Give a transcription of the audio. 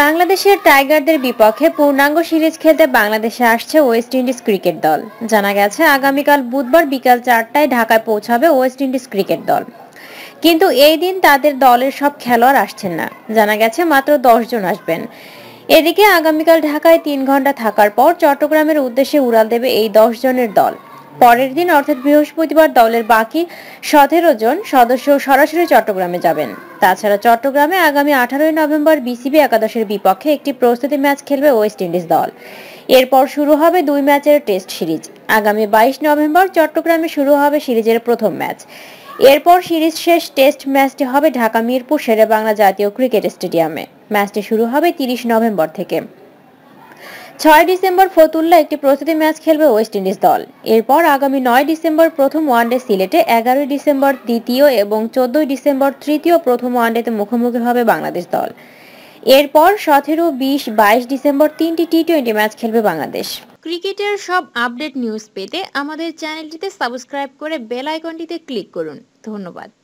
বাংলাদেশের টাইগারদের বিপক্ষে পূর্ণাঙ্গ সিরিজ খেলতে বাংলাদেশে আসছে ওয়েস্ট ইন্ডিজ ক্রিকেট দল জানা গেছে আগামীকাল বুধবার বিকাল চারটায় ঢাকায় পৌঁছাবে ওয়েস্ট ইন্ডিজ ক্রিকেট দল কিন্তু এই দিন তাদের দলের সব খেলোয়াড় আসছেন না জানা গেছে মাত্র জন আসবেন এদিকে আগামীকাল ঢাকায় তিন ঘন্টা থাকার পর চট্টগ্রামের উদ্দেশ্যে উড়াল দেবে এই দশ জনের দল পরের দিন অর্থাৎ বৃহস্পতিবার দলের বাকি সতেরো জন সদস্য সরাসরি চট্টগ্রামে যাবেন তাছাড়া চট্টগ্রামে আগামী আঠারোই নভেম্বর বিসিবি একাদশের বিপক্ষে একটি প্রস্তুতি ম্যাচ খেলবে ওয়েস্ট ইন্ডিজ দল এরপর শুরু হবে দুই ম্যাচের টেস্ট সিরিজ আগামী বাইশ নভেম্বর চট্টগ্রামে শুরু হবে সিরিজের প্রথম ম্যাচ এরপর সিরিজ শেষ টেস্ট ম্যাচটি হবে ঢাকা মিরপুর বাংলা জাতীয় ক্রিকেট স্টেডিয়ামে ম্যাচটি শুরু হবে তিরিশ নভেম্বর থেকে ছয় ডিসেম্বর ফতুল্লা একটি প্রস্তুতি ম্যাচ খেলবে ওয়েস্ট ইন্ডিজ দল এরপর আগামী নয় ডিসেম্বর প্রথম ওয়ানডে সিলেটে এগারোই ডিসেম্বর দ্বিতীয় এবং চোদ্দই ডিসেম্বর তৃতীয় প্রথম ওয়ানডেতে মুখোমুখি হবে বাংলাদেশ দল এরপর সতেরো বিশ বাইশ ডিসেম্বর তিনটি টি টোয়েন্টি ম্যাচ খেলবে বাংলাদেশ ক্রিকেটের সব আপডেট নিউজ পেতে আমাদের চ্যানেলটিতে সাবস্ক্রাইব করে বেল আইকনটিতে ক্লিক করুন ধন্যবাদ